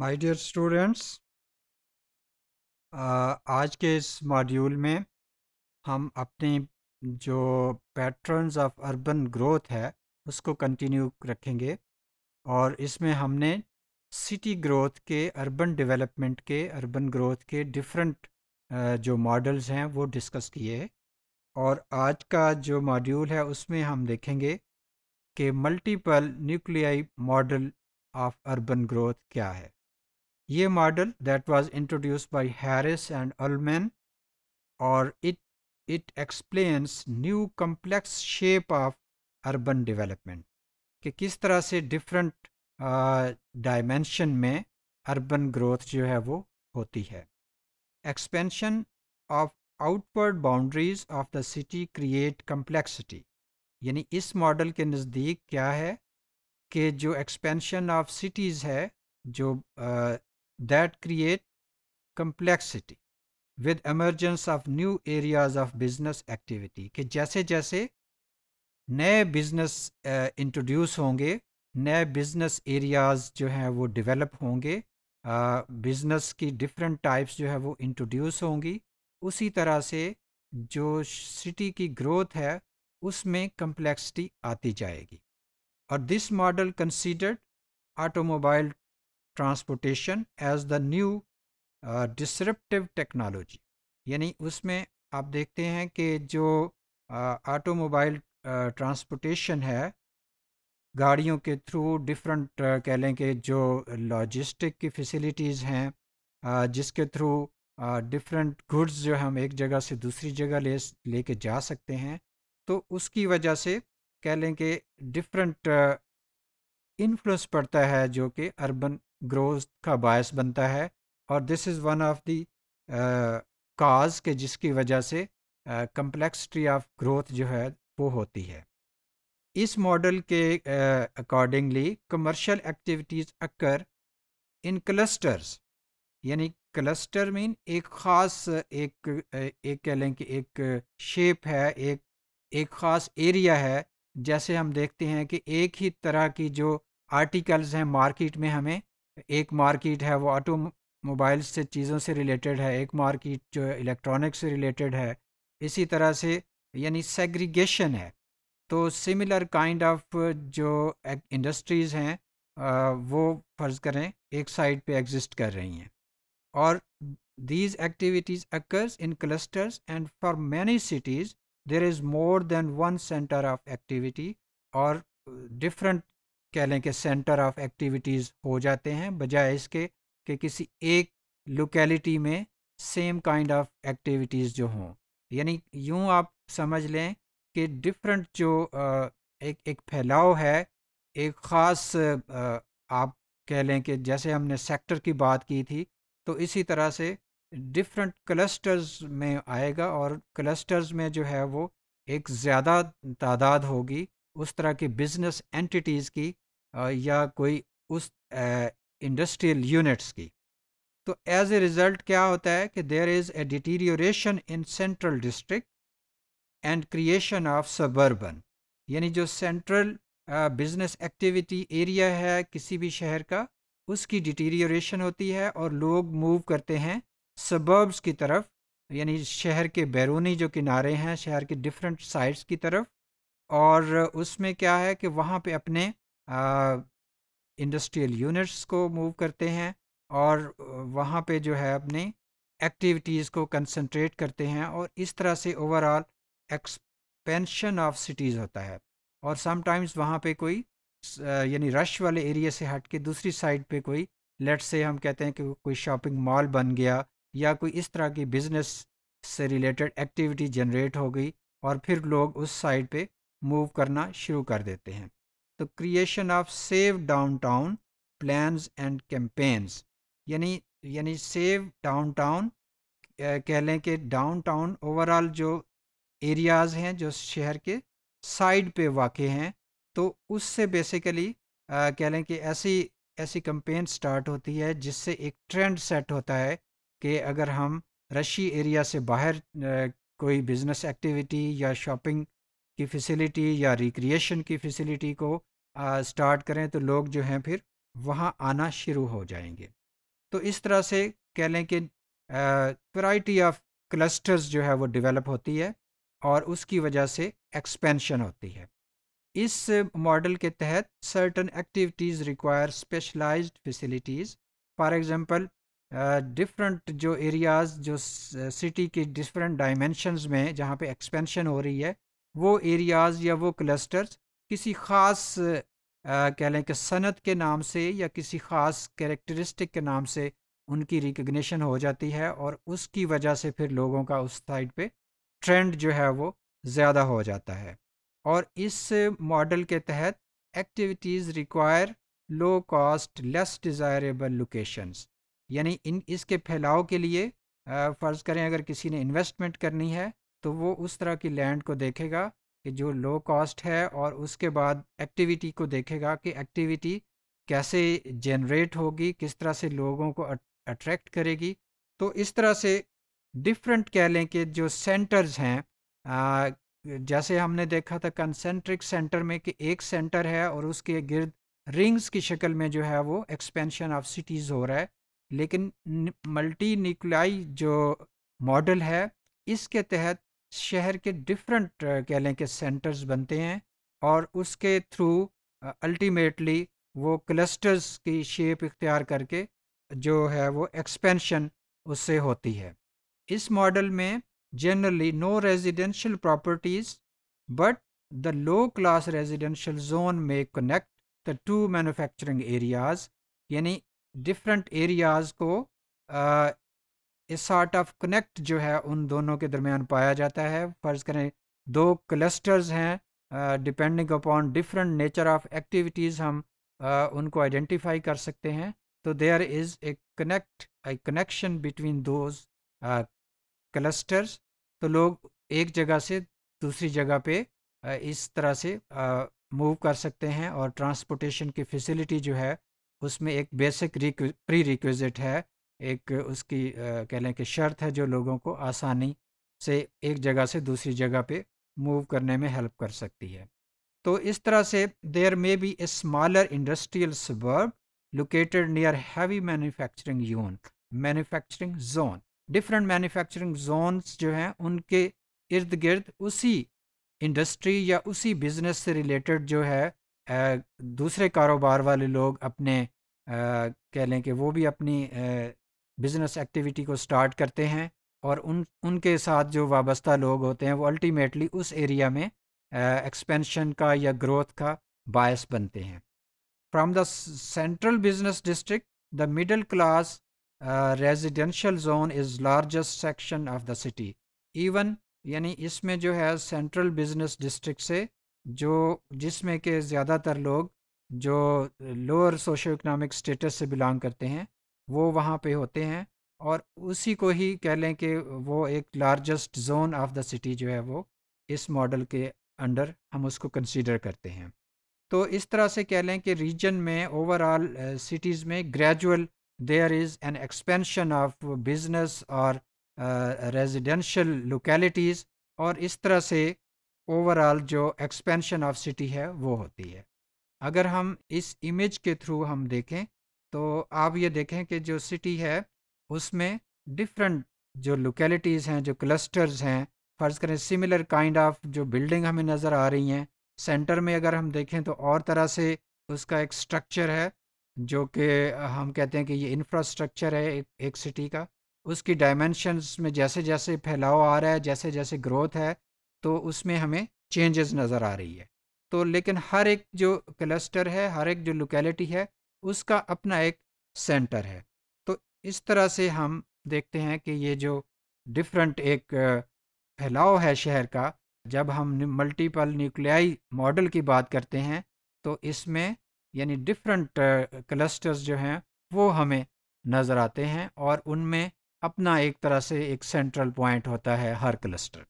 my dear students आज के इस मॉड्यूल में हम अपनी जो पैटर्न्स ऑफ अर्बन ग्रोथ है उसको कंटिन्यू रखेंगे और इसमें हमने सिटी ग्रोथ के अर्बन डेवलपमेंट के अर्बन ग्रोथ के डिफरेंट uh, जो मॉडल्स हैं वो डिस्कस किए और आज का जो मॉड्यूल है उसमें हम देखेंगे कि multiple nuclei model of urban growth क्या है ये model that was introduce by Harris and Ullman और it it explains new complex shape of urban development कि किस तरह से डिफरेंट डायमेंशन uh, में अर्बन ग्रोथ जो है वो होती है expansion of outward boundaries of the city create complexity यानी इस मॉडल के नज़दीक क्या है कि जो एक्सपेंशन ऑफ सिटीज़ है जो that create complexity with emergence of new areas of business activity कि जैसे जैसे नए बिजनेस इंट्रोड्यूस होंगे नए बिजनेस एरियाज जो हैं वो डेवलप होंगे बिजनेस uh, की डिफरेंट टाइप्स जो है वो इंट्रोड्यूस होंगी उसी तरह से जो सिटी की ग्रोथ है उसमें कम्प्लेक्सिटी आती जाएगी और this model considered automobile transportation as the new disruptive technology यानी उसमें आप देखते हैं कि जो ऑटोमोबाइल ट्रांसपोर्टेशन है गाड़ियों के थ्रू डिफरेंट कह लें कि जो लॉजिस्टिक की फैसिलिटीज़ हैं जिसके थ्रू डिफरेंट गुड्स जो हम एक जगह से दूसरी जगह ले लेके जा सकते हैं तो उसकी वजह से कह लें कि डिफरेंट इन्फ्लुएंस पड़ता है जो कि अर्बन ग्रोथ का बायस बनता है और this is one of the cause के जिसकी वजह से कम्प्लेक्सिटी ऑफ ग्रोथ जो है वो होती है इस मॉडल के accordingly commercial activities occur in clusters यानी क्लस्टर मीन एक ख़ास एक एक कह लें कि एक शेप है एक एक ख़ास एरिया है जैसे हम देखते हैं कि एक ही तरह की जो आर्टिकल्स हैं मार्केट में हमें एक मार्केट है वो ऑटो मोबाइल से चीज़ों से रिलेटेड है एक मार्केट जो इलेक्ट्रॉनिक से रिलेटेड है इसी तरह से यानी सेग्रीगेशन है तो सिमिलर काइंड ऑफ जो इंडस्ट्रीज़ हैं वो फ़र्ज़ करें एक साइड पे एग्जिस्ट कर रही हैं और these activities occurs in clusters and for many cities there is more than one centre of activity और डिफरेंट कह लें कि सेंटर ऑफ एक्टिविटीज़ हो जाते हैं बजाय इसके कि किसी एक लोकेलिटी में सेम काइंड ऑफ एक्टिविटीज़ जो हों यानी यूं आप समझ लें कि डिफरेंट जो एक एक फैलाव है एक ख़ास आप कह लें कि जैसे हमने सेक्टर की बात की थी तो इसी तरह से डिफरेंट क्लस्टर्स में आएगा और क्लस्टर्स में जो है वो एक ज़्यादा तादाद होगी उस तरह की बिजनेस एंटिटीज़ की या कोई उस इंडस्ट्रियल यूनिट्स की तो एज ए रिज़ल्ट क्या होता है कि there is a deterioration in central district and creation of suburban यानी जो सेंट्रल बिजनेस एक्टिविटी एरिया है किसी भी शहर का उसकी डिटीरियोरेशन होती है और लोग मूव करते हैं सबर्ब्स की तरफ यानी शहर के बैरूनी जो किनारे हैं शहर के डिफरेंट साइड्स की तरफ और उसमें क्या है कि वहाँ पे अपने इंडस्ट्रियल यूनिट्स को मूव करते हैं और वहाँ पे जो है अपनी एक्टिविटीज़ को कंसंट्रेट करते हैं और इस तरह से ओवरऑल एक्सपेंशन ऑफ सिटीज़ होता है और समटाइम्स वहाँ पे कोई यानी रश वाले एरिया से हट के दूसरी साइड पे कोई लेट से हम कहते हैं कि कोई शॉपिंग मॉल बन गया या कोई इस तरह की बिजनेस से रिलेटेड एक्टिविटी जनरेट हो गई और फिर लोग उस साइड पे मूव करना शुरू कर देते हैं तो creation of save downtown plans and campaigns यानी यानी सेव डाउनटाउन कह लें कि डाउनटाउन ओवरऑल जो एरियाज़ हैं जो शहर के साइड पे वाक़ हैं तो उससे बेसिकली कह लें कि ऐसी ऐसी कंपेन स्टार्ट होती है जिससे एक ट्रेंड सेट होता है कि अगर हम रशी एरिया से बाहर आ, कोई बिज़नेस एक्टिविटी या शॉपिंग की फ़ैसिलिटी या रिक्रिएशन की फ़ैसिलिटी को आ, स्टार्ट करें तो लोग जो हैं फिर वहाँ आना शुरू हो जाएंगे तो इस तरह से कह लें कि वैरायटी ऑफ क्लस्टर्स जो है वो डेवलप होती है और उसकी वजह से एक्सपेंशन होती है इस मॉडल के तहत certain activities require specialized facilities for example different जो एरियाज़ जो सिटी के डिफरेंट डायमेंशंस में जहाँ पे एक्सपेंशन हो रही है वो एरियाज़ या वो क्लस्टर्स किसी ख़ास कह लें कि सनत के नाम से या किसी ख़ास करेक्टरिस्टिक के नाम से उनकी रिकग्निशन हो जाती है और उसकी वजह से फिर लोगों का उस साइड पे ट्रेंड जो है वो ज़्यादा हो जाता है और इस मॉडल के तहत activities require low cost less desirable locations यानी इन इसके फैलाव के लिए फ़र्ज़ करें अगर किसी ने इन्वेस्टमेंट करनी है तो वो उस तरह की लैंड को देखेगा कि जो लो कॉस्ट है और उसके बाद एक्टिविटी को देखेगा कि एक्टिविटी कैसे जनरेट होगी किस तरह से लोगों को अट्रैक्ट करेगी तो इस तरह से डिफरेंट कह लें कि जो सेंटर्स हैं आ, जैसे हमने देखा था कंसेंट्रिक सेंटर में कि एक सेंटर है और उसके गिर्द रिंग्स की शक्ल में जो है वो एक्सपेंशन ऑफ सिटीज़ हो रहा है लेकिन मल्टी निकलाई जो मॉडल है इसके तहत शहर के डिफरेंट कह लें कि सेंटर्स बनते हैं और उसके थ्रू अल्टीमेटली वो क्लस्टर्स की शेप इख्तियार करके जो है वो एक्सपेंशन उससे होती है इस मॉडल में generally no residential properties but the low class residential zone में connect the to manufacturing areas यानी डिफरेंट एरियाज़ को इस सॉर्ट ऑफ कनेक्ट जो है उन दोनों के दरमियान पाया जाता है फ़र्ज़ करें दो क्लस्टर्स हैं depending upon different nature of activities हम uh, उनको आइडेंटिफाई कर सकते हैं तो there is a connect a connection between those clusters तो लोग एक जगह से दूसरी जगह पे uh, इस तरह से मूव uh, कर सकते हैं और ट्रांसपोर्टेशन की फैसिलिटी जो है उसमें एक बेसिक प्री रिक्वेजिट है एक उसकी कह लें कि शर्त है जो लोगों को आसानी से एक जगह से दूसरी जगह पे मूव करने में हेल्प कर सकती है तो इस तरह से there may be a smaller industrial suburb located near heavy manufacturing यून manufacturing zone different manufacturing zones जो हैं उनके इर्द गिर्द उसी इंडस्ट्री या उसी बिजनेस से रिलेटेड जो है दूसरे कारोबार वाले लोग अपने कह लें कि वो भी अपनी बिज़नेस एक्टिविटी को स्टार्ट करते हैं और उन उनके साथ जो वाबस्ता लोग होते हैं वो अल्टीमेटली उस एरिया में एक्सपेंशन का या ग्रोथ का बायस बनते हैं from the central business district the middle class residential zone is largest section of the city even यानी इसमें जो है सेंट्रल बिजनेस डिस्ट्रिक्ट से जो जिसमें के ज़्यादातर लोग जो लोअर सोशो इकनॉमिक स्टेटस से बिलोंग करते हैं वो वहाँ पे होते हैं और उसी को ही कह लें कि वो एक largest zone of the city जो है वो इस मॉडल के अंडर हम उसको कंसीडर करते हैं तो इस तरह से कह लें कि रीजन में ओवरऑल सिटीज़ में gradual there is an expansion of business और रेजिडेंशल uh, लोकेलिटीज़ और इस तरह से ओवरऑल जो एक्सपेंशन ऑफ सिटी है वो होती है अगर हम इस इमेज के थ्रू हम देखें तो आप ये देखें कि जो सिटी है उसमें डिफरेंट जो लोकेलिटीज़ हैं जो क्लस्टर्स हैं फ़र्ज़ करें सिमिलर काइंड ऑफ जो बिल्डिंग हमें नज़र आ रही हैं सेंटर में अगर हम देखें तो और तरह से उसका एक स्ट्रक्चर है जो कि हम कहते हैं कि ये इंफ्रास्ट्रक्चर है एक, एक सिटी का उसकी डायमेंशनस में जैसे जैसे फैलाव आ रहा है जैसे जैसे ग्रोथ है तो उसमें हमें चेंजेस नज़र आ रही है तो लेकिन हर एक जो क्लस्टर है हर एक जो लोकेलिटी है उसका अपना एक सेंटर है तो इस तरह से हम देखते हैं कि ये जो डिफरेंट एक फैलाव है शहर का जब हम मल्टीपल न्यूक्लियाई मॉडल की बात करते हैं तो इसमें यानी डिफरेंट क्लस्टर्स जो हैं वो हमें नज़र आते हैं और उनमें अपना एक तरह से एक सेंट्रल पॉइंट होता है हर क्लस्टर